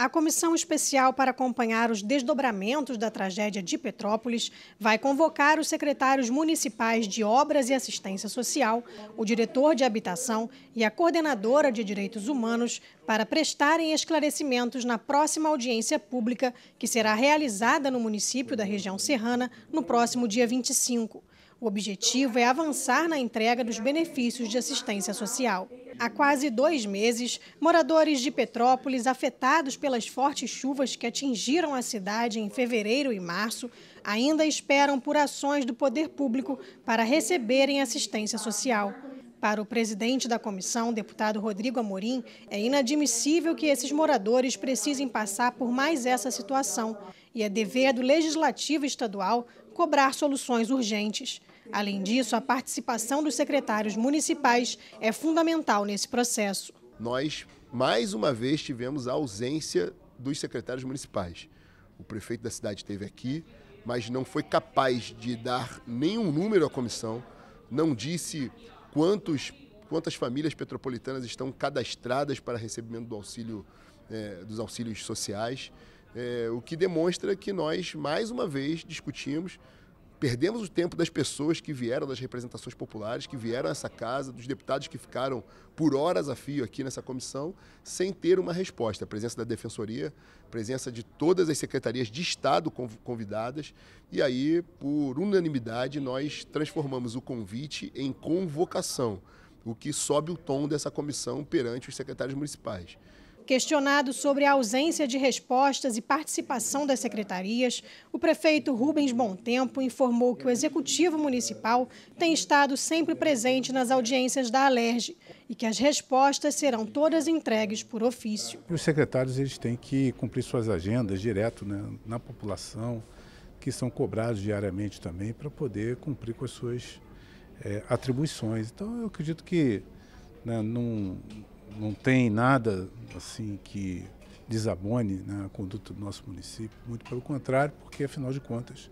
A comissão especial para acompanhar os desdobramentos da tragédia de Petrópolis vai convocar os secretários municipais de Obras e Assistência Social, o diretor de Habitação e a coordenadora de Direitos Humanos para prestarem esclarecimentos na próxima audiência pública que será realizada no município da região serrana no próximo dia 25. O objetivo é avançar na entrega dos benefícios de assistência social. Há quase dois meses, moradores de Petrópolis, afetados pelas fortes chuvas que atingiram a cidade em fevereiro e março, ainda esperam por ações do poder público para receberem assistência social. Para o presidente da comissão, deputado Rodrigo Amorim, é inadmissível que esses moradores precisem passar por mais essa situação e é dever do legislativo estadual cobrar soluções urgentes. Além disso, a participação dos secretários municipais é fundamental nesse processo. Nós, mais uma vez, tivemos a ausência dos secretários municipais. O prefeito da cidade esteve aqui, mas não foi capaz de dar nenhum número à comissão, não disse quantos, quantas famílias petropolitanas estão cadastradas para recebimento do auxílio, é, dos auxílios sociais, é, o que demonstra que nós, mais uma vez, discutimos Perdemos o tempo das pessoas que vieram das representações populares, que vieram a essa casa, dos deputados que ficaram por horas a fio aqui nessa comissão, sem ter uma resposta. A presença da Defensoria, presença de todas as secretarias de Estado convidadas, e aí, por unanimidade, nós transformamos o convite em convocação, o que sobe o tom dessa comissão perante os secretários municipais. Questionado sobre a ausência de respostas e participação das secretarias, o prefeito Rubens Tempo informou que o Executivo Municipal tem estado sempre presente nas audiências da Alerj e que as respostas serão todas entregues por ofício. Os secretários eles têm que cumprir suas agendas direto né, na população, que são cobrados diariamente também, para poder cumprir com as suas é, atribuições. Então, eu acredito que né, num, não tem nada assim que desabone né, a conduta do nosso município, muito pelo contrário, porque afinal de contas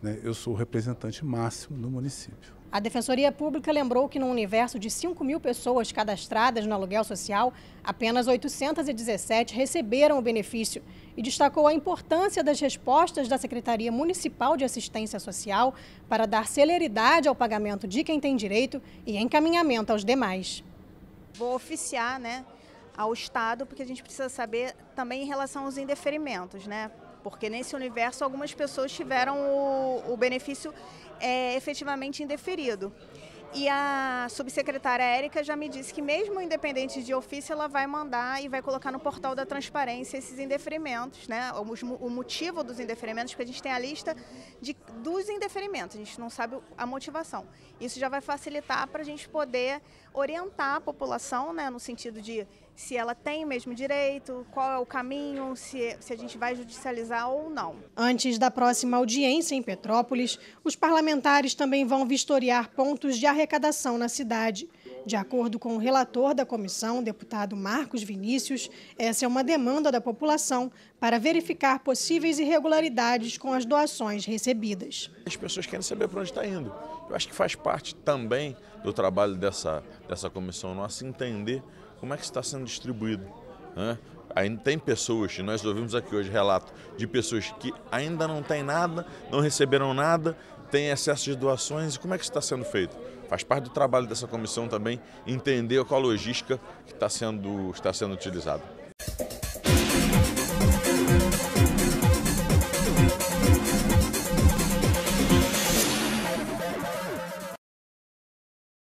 né, eu sou o representante máximo no município. A Defensoria Pública lembrou que no universo de 5 mil pessoas cadastradas no aluguel social, apenas 817 receberam o benefício e destacou a importância das respostas da Secretaria Municipal de Assistência Social para dar celeridade ao pagamento de quem tem direito e encaminhamento aos demais. Vou oficiar, né, ao Estado, porque a gente precisa saber também em relação aos indeferimentos, né? Porque nesse universo algumas pessoas tiveram o, o benefício é, efetivamente indeferido. E a subsecretária Érica já me disse que, mesmo independente de ofício, ela vai mandar e vai colocar no portal da transparência esses indeferimentos, né? o motivo dos indeferimentos, porque a gente tem a lista de, dos indeferimentos, a gente não sabe a motivação. Isso já vai facilitar para a gente poder orientar a população, né? no sentido de se ela tem o mesmo direito, qual é o caminho, se, se a gente vai judicializar ou não. Antes da próxima audiência em Petrópolis, os parlamentares também vão vistoriar pontos de arrecadação na cidade. De acordo com o relator da comissão, deputado Marcos Vinícius, essa é uma demanda da população para verificar possíveis irregularidades com as doações recebidas. As pessoas querem saber para onde está indo. Eu acho que faz parte também do trabalho dessa, dessa comissão nossa assim, entender como é que está sendo distribuído. Né? Ainda tem pessoas, e nós ouvimos aqui hoje relato de pessoas que ainda não têm nada, não receberam nada, tem excesso de doações e como é que isso está sendo feito? Faz parte do trabalho dessa comissão também entender qual a logística que está sendo, está sendo utilizada.